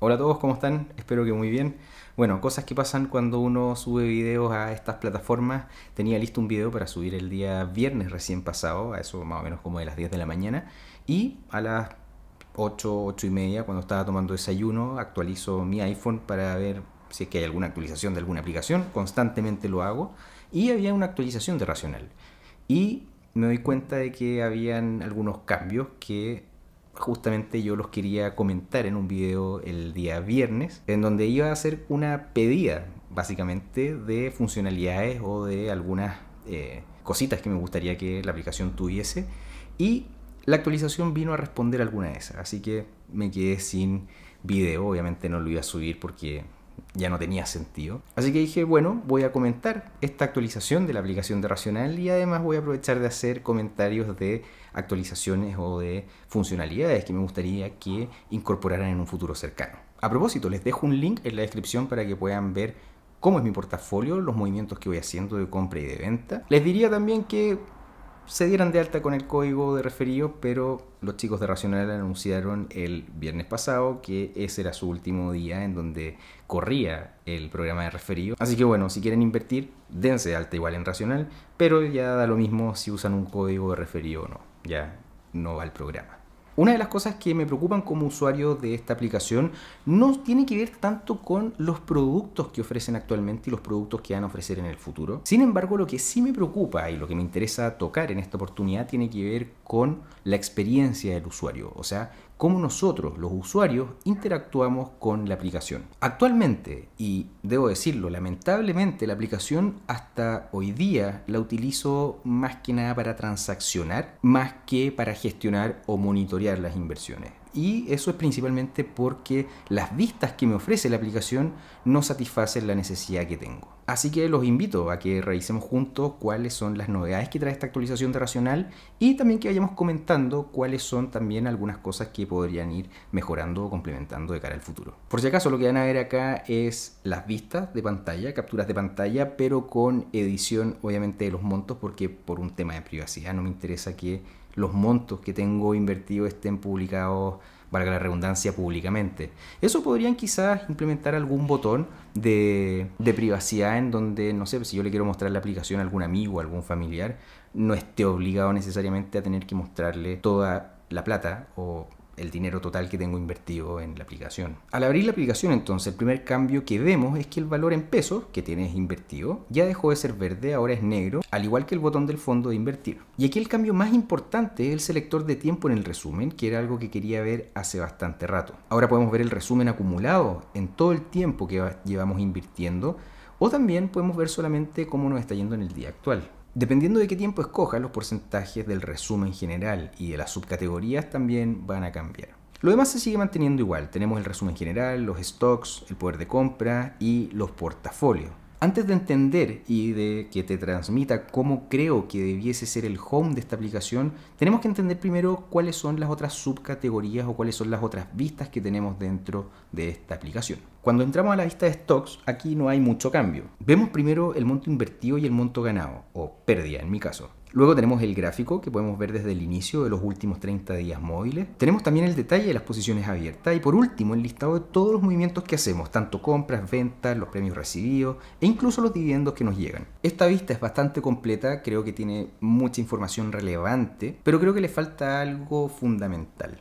Hola a todos, ¿cómo están? Espero que muy bien. Bueno, cosas que pasan cuando uno sube videos a estas plataformas. Tenía listo un video para subir el día viernes recién pasado, a eso más o menos como de las 10 de la mañana. Y a las 8, 8 y media, cuando estaba tomando desayuno, actualizo mi iPhone para ver si es que hay alguna actualización de alguna aplicación. Constantemente lo hago. Y había una actualización de Racional. Y me doy cuenta de que habían algunos cambios que justamente yo los quería comentar en un video el día viernes, en donde iba a hacer una pedida, básicamente, de funcionalidades o de algunas eh, cositas que me gustaría que la aplicación tuviese. Y la actualización vino a responder alguna de esas, así que me quedé sin video, obviamente no lo iba a subir porque ya no tenía sentido. Así que dije, bueno, voy a comentar esta actualización de la aplicación de Racional y además voy a aprovechar de hacer comentarios de actualizaciones o de funcionalidades que me gustaría que incorporaran en un futuro cercano. A propósito, les dejo un link en la descripción para que puedan ver cómo es mi portafolio, los movimientos que voy haciendo de compra y de venta. Les diría también que se dieran de alta con el código de referido, pero los chicos de Racional anunciaron el viernes pasado que ese era su último día en donde corría el programa de referido. Así que bueno, si quieren invertir, dense de alta igual en Racional, pero ya da lo mismo si usan un código de referido o no, ya no va el programa. Una de las cosas que me preocupan como usuario de esta aplicación no tiene que ver tanto con los productos que ofrecen actualmente y los productos que van a ofrecer en el futuro. Sin embargo, lo que sí me preocupa y lo que me interesa tocar en esta oportunidad tiene que ver con la experiencia del usuario, o sea, cómo nosotros, los usuarios, interactuamos con la aplicación. Actualmente, y debo decirlo, lamentablemente la aplicación hasta hoy día la utilizo más que nada para transaccionar, más que para gestionar o monitorear las inversiones y eso es principalmente porque las vistas que me ofrece la aplicación no satisfacen la necesidad que tengo. Así que los invito a que revisemos juntos cuáles son las novedades que trae esta actualización de Racional y también que vayamos comentando cuáles son también algunas cosas que podrían ir mejorando o complementando de cara al futuro. Por si acaso, lo que van a ver acá es las vistas de pantalla, capturas de pantalla, pero con edición obviamente de los montos porque por un tema de privacidad no me interesa que los montos que tengo invertidos estén publicados valga la redundancia, públicamente. Eso podrían quizás implementar algún botón de, de privacidad en donde, no sé, pues, si yo le quiero mostrar la aplicación a algún amigo, a algún familiar, no esté obligado necesariamente a tener que mostrarle toda la plata o el dinero total que tengo invertido en la aplicación. Al abrir la aplicación entonces el primer cambio que vemos es que el valor en pesos que tienes invertido ya dejó de ser verde, ahora es negro, al igual que el botón del fondo de invertir. Y aquí el cambio más importante es el selector de tiempo en el resumen, que era algo que quería ver hace bastante rato. Ahora podemos ver el resumen acumulado en todo el tiempo que llevamos invirtiendo o también podemos ver solamente cómo nos está yendo en el día actual. Dependiendo de qué tiempo escojas, los porcentajes del resumen general y de las subcategorías también van a cambiar. Lo demás se sigue manteniendo igual. Tenemos el resumen general, los stocks, el poder de compra y los portafolios. Antes de entender y de que te transmita cómo creo que debiese ser el home de esta aplicación, tenemos que entender primero cuáles son las otras subcategorías o cuáles son las otras vistas que tenemos dentro de esta aplicación. Cuando entramos a la vista de stocks, aquí no hay mucho cambio. Vemos primero el monto invertido y el monto ganado, o pérdida en mi caso. Luego tenemos el gráfico que podemos ver desde el inicio de los últimos 30 días móviles. Tenemos también el detalle de las posiciones abiertas y por último el listado de todos los movimientos que hacemos, tanto compras, ventas, los premios recibidos e incluso los dividendos que nos llegan. Esta vista es bastante completa, creo que tiene mucha información relevante, pero creo que le falta algo fundamental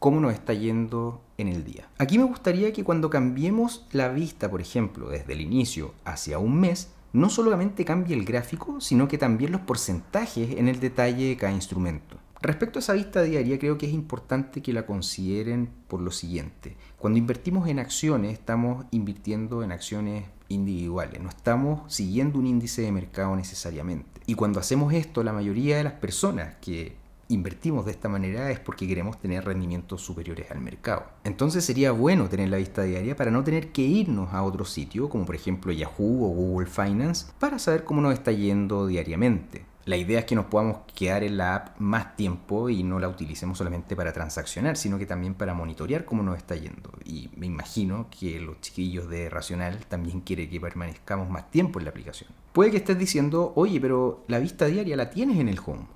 cómo nos está yendo en el día. Aquí me gustaría que cuando cambiemos la vista, por ejemplo, desde el inicio hacia un mes, no solamente cambia el gráfico, sino que también los porcentajes en el detalle de cada instrumento. Respecto a esa vista diaria, creo que es importante que la consideren por lo siguiente. Cuando invertimos en acciones, estamos invirtiendo en acciones individuales, no estamos siguiendo un índice de mercado necesariamente. Y cuando hacemos esto, la mayoría de las personas que invertimos de esta manera es porque queremos tener rendimientos superiores al mercado. Entonces sería bueno tener la vista diaria para no tener que irnos a otro sitio, como por ejemplo Yahoo o Google Finance, para saber cómo nos está yendo diariamente. La idea es que nos podamos quedar en la app más tiempo y no la utilicemos solamente para transaccionar, sino que también para monitorear cómo nos está yendo. Y me imagino que los chiquillos de Racional también quieren que permanezcamos más tiempo en la aplicación. Puede que estés diciendo, oye, pero la vista diaria la tienes en el home.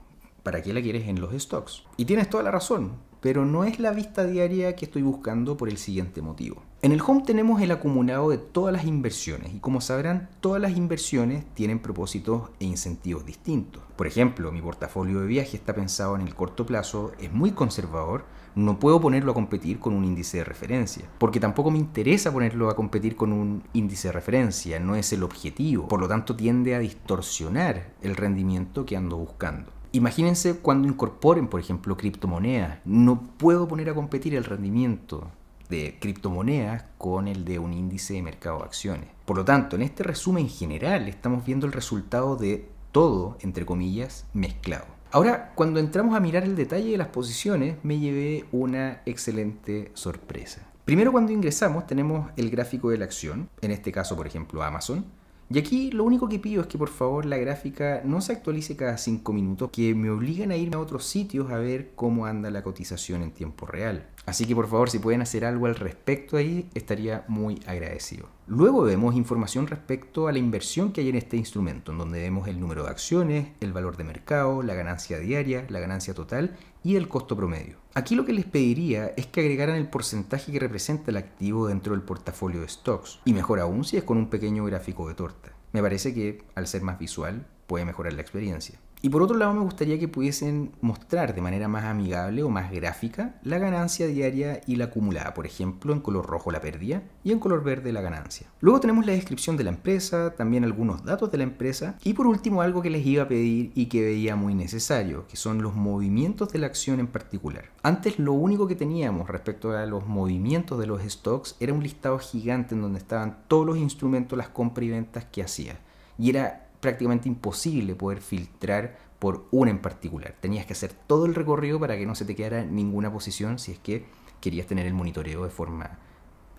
¿Para qué la quieres en los stocks? Y tienes toda la razón, pero no es la vista diaria que estoy buscando por el siguiente motivo. En el home tenemos el acumulado de todas las inversiones y como sabrán, todas las inversiones tienen propósitos e incentivos distintos. Por ejemplo, mi portafolio de viaje está pensado en el corto plazo, es muy conservador, no puedo ponerlo a competir con un índice de referencia, porque tampoco me interesa ponerlo a competir con un índice de referencia, no es el objetivo, por lo tanto tiende a distorsionar el rendimiento que ando buscando. Imagínense cuando incorporen, por ejemplo, criptomonedas. No puedo poner a competir el rendimiento de criptomonedas con el de un índice de mercado de acciones. Por lo tanto, en este resumen general estamos viendo el resultado de todo, entre comillas, mezclado. Ahora, cuando entramos a mirar el detalle de las posiciones, me llevé una excelente sorpresa. Primero cuando ingresamos tenemos el gráfico de la acción, en este caso por ejemplo Amazon, y aquí lo único que pido es que por favor la gráfica no se actualice cada 5 minutos, que me obligan a irme a otros sitios a ver cómo anda la cotización en tiempo real. Así que por favor, si pueden hacer algo al respecto ahí, estaría muy agradecido. Luego vemos información respecto a la inversión que hay en este instrumento, en donde vemos el número de acciones, el valor de mercado, la ganancia diaria, la ganancia total y el costo promedio. Aquí lo que les pediría es que agregaran el porcentaje que representa el activo dentro del portafolio de stocks, y mejor aún si es con un pequeño gráfico de torta. Me parece que, al ser más visual, puede mejorar la experiencia. Y por otro lado, me gustaría que pudiesen mostrar de manera más amigable o más gráfica la ganancia diaria y la acumulada, por ejemplo, en color rojo la pérdida y en color verde la ganancia. Luego tenemos la descripción de la empresa, también algunos datos de la empresa y por último algo que les iba a pedir y que veía muy necesario, que son los movimientos de la acción en particular. Antes lo único que teníamos respecto a los movimientos de los stocks era un listado gigante en donde estaban todos los instrumentos, las compras y ventas que hacía. Y era prácticamente imposible poder filtrar por una en particular. Tenías que hacer todo el recorrido para que no se te quedara ninguna posición si es que querías tener el monitoreo de forma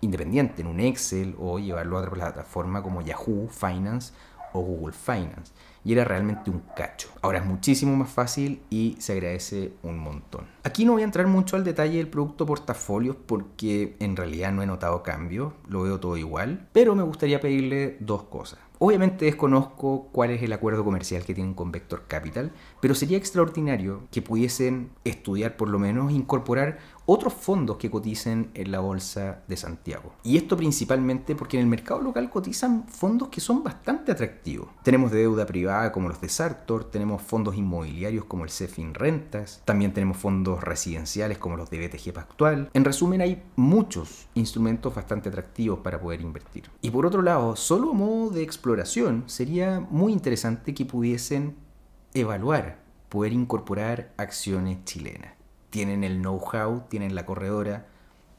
independiente en un Excel o llevarlo a otra plataforma como Yahoo Finance o Google Finance. Y era realmente un cacho. Ahora es muchísimo más fácil y se agradece un montón. Aquí no voy a entrar mucho al detalle del producto portafolios porque en realidad no he notado cambios, lo veo todo igual, pero me gustaría pedirle dos cosas. Obviamente desconozco cuál es el acuerdo comercial que tienen con Vector Capital, pero sería extraordinario que pudiesen estudiar por lo menos incorporar otros fondos que coticen en la Bolsa de Santiago. Y esto principalmente porque en el mercado local cotizan fondos que son bastante atractivos. Tenemos de deuda privada como los de Sartor, tenemos fondos inmobiliarios como el Cefin Rentas, también tenemos fondos residenciales como los de BTG Pactual. En resumen, hay muchos instrumentos bastante atractivos para poder invertir. Y por otro lado, solo a modo de exploración, sería muy interesante que pudiesen evaluar poder incorporar acciones chilenas tienen el know-how, tienen la corredora.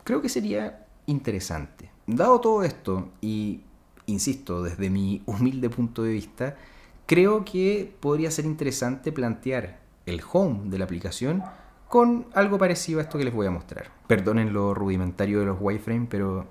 Creo que sería interesante. Dado todo esto, y insisto, desde mi humilde punto de vista, creo que podría ser interesante plantear el home de la aplicación con algo parecido a esto que les voy a mostrar. Perdonen lo rudimentario de los wireframes, pero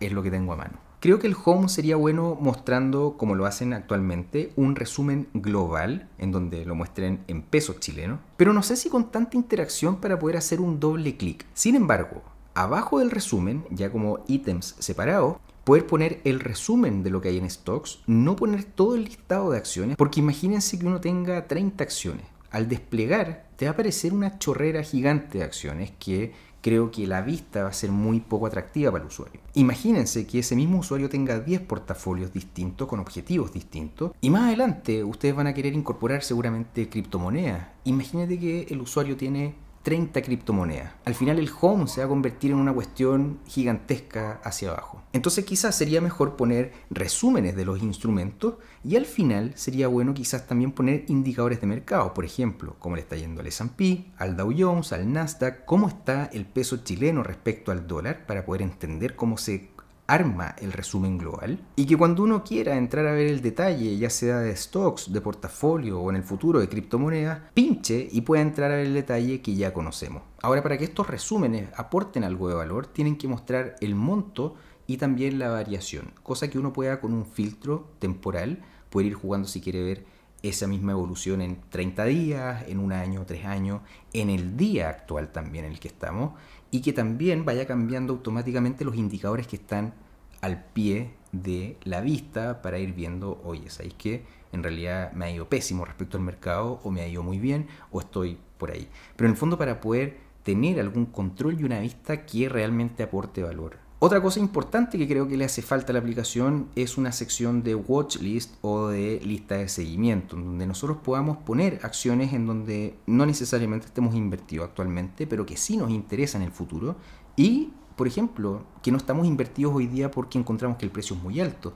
es lo que tengo a mano. Creo que el home sería bueno mostrando, como lo hacen actualmente, un resumen global, en donde lo muestren en pesos chilenos, pero no sé si con tanta interacción para poder hacer un doble clic. Sin embargo, abajo del resumen, ya como ítems separados, poder poner el resumen de lo que hay en stocks, no poner todo el listado de acciones, porque imagínense que uno tenga 30 acciones. Al desplegar, te va a aparecer una chorrera gigante de acciones que creo que la vista va a ser muy poco atractiva para el usuario. Imagínense que ese mismo usuario tenga 10 portafolios distintos con objetivos distintos y más adelante ustedes van a querer incorporar seguramente criptomonedas. Imagínate que el usuario tiene 30 criptomonedas. Al final el home se va a convertir en una cuestión gigantesca hacia abajo. Entonces quizás sería mejor poner resúmenes de los instrumentos y al final sería bueno quizás también poner indicadores de mercado, por ejemplo, cómo le está yendo al S&P, al Dow Jones, al Nasdaq, cómo está el peso chileno respecto al dólar para poder entender cómo se arma el resumen global y que cuando uno quiera entrar a ver el detalle, ya sea de stocks, de portafolio o en el futuro de criptomonedas, pinche y pueda entrar a ver el detalle que ya conocemos. Ahora, para que estos resúmenes aporten algo de valor, tienen que mostrar el monto y también la variación, cosa que uno pueda con un filtro temporal puede ir jugando si quiere ver esa misma evolución en 30 días, en un año, tres años, en el día actual también en el que estamos, y que también vaya cambiando automáticamente los indicadores que están al pie de la vista para ir viendo, oye, ¿sabéis que en realidad me ha ido pésimo respecto al mercado o me ha ido muy bien o estoy por ahí? Pero en el fondo para poder tener algún control y una vista que realmente aporte valor otra cosa importante que creo que le hace falta a la aplicación es una sección de watch list o de lista de seguimiento, donde nosotros podamos poner acciones en donde no necesariamente estemos invertidos actualmente, pero que sí nos interesan en el futuro y, por ejemplo, que no estamos invertidos hoy día porque encontramos que el precio es muy alto.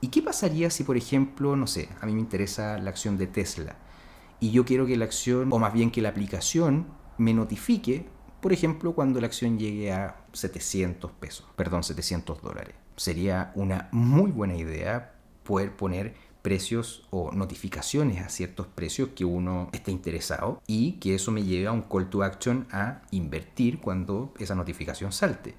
¿Y qué pasaría si, por ejemplo, no sé, a mí me interesa la acción de Tesla y yo quiero que la acción, o más bien que la aplicación, me notifique por ejemplo, cuando la acción llegue a 700 pesos, perdón, 700 dólares. Sería una muy buena idea poder poner precios o notificaciones a ciertos precios que uno esté interesado y que eso me lleve a un call to action a invertir cuando esa notificación salte.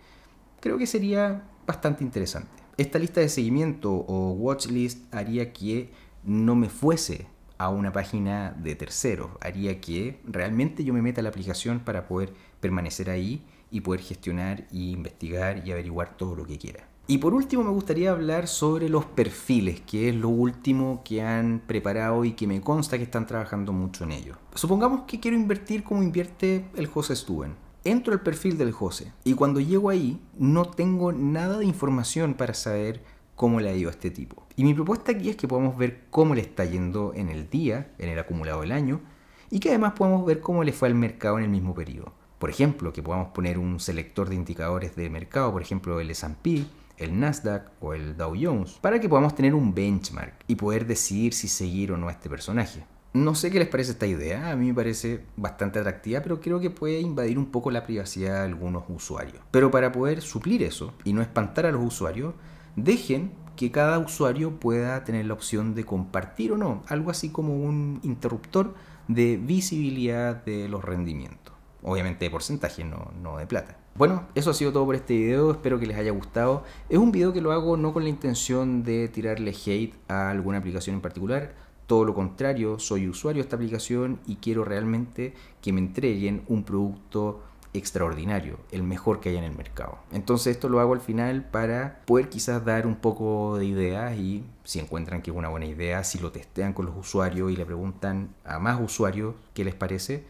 Creo que sería bastante interesante. Esta lista de seguimiento o watchlist haría que no me fuese a una página de terceros. Haría que realmente yo me meta a la aplicación para poder permanecer ahí y poder gestionar e investigar y averiguar todo lo que quiera. Y por último me gustaría hablar sobre los perfiles, que es lo último que han preparado y que me consta que están trabajando mucho en ello. Supongamos que quiero invertir como invierte el José Stuben. Entro al perfil del José y cuando llego ahí no tengo nada de información para saber cómo le ha ido a este tipo. Y mi propuesta aquí es que podamos ver cómo le está yendo en el día, en el acumulado del año, y que además podamos ver cómo le fue al mercado en el mismo periodo. Por ejemplo, que podamos poner un selector de indicadores de mercado, por ejemplo el S&P, el Nasdaq o el Dow Jones, para que podamos tener un benchmark y poder decidir si seguir o no a este personaje. No sé qué les parece esta idea, a mí me parece bastante atractiva, pero creo que puede invadir un poco la privacidad de algunos usuarios. Pero para poder suplir eso y no espantar a los usuarios, dejen que cada usuario pueda tener la opción de compartir o no, algo así como un interruptor de visibilidad de los rendimientos. Obviamente de porcentaje, no, de plata. Bueno, eso ha sido todo por este video, espero que les haya gustado. Es un video que lo hago no con la intención de tirarle hate a alguna aplicación en particular, todo lo contrario, soy usuario de esta aplicación y quiero realmente que me entreguen un producto extraordinario, el mejor que hay en el mercado. Entonces esto lo hago al final para poder quizás dar un poco de ideas y si encuentran que es una buena idea, si lo testean con los usuarios y le preguntan a más usuarios qué les parece,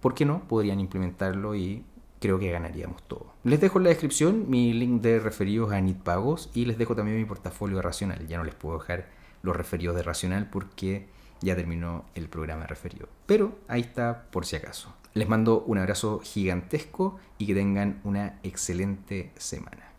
¿por qué no? Podrían implementarlo y creo que ganaríamos todo. Les dejo en la descripción mi link de referidos a NIT Pagos y les dejo también mi portafolio de Racional. Ya no les puedo dejar los referidos de Racional porque ya terminó el programa de referido. Pero ahí está por si acaso. Les mando un abrazo gigantesco y que tengan una excelente semana.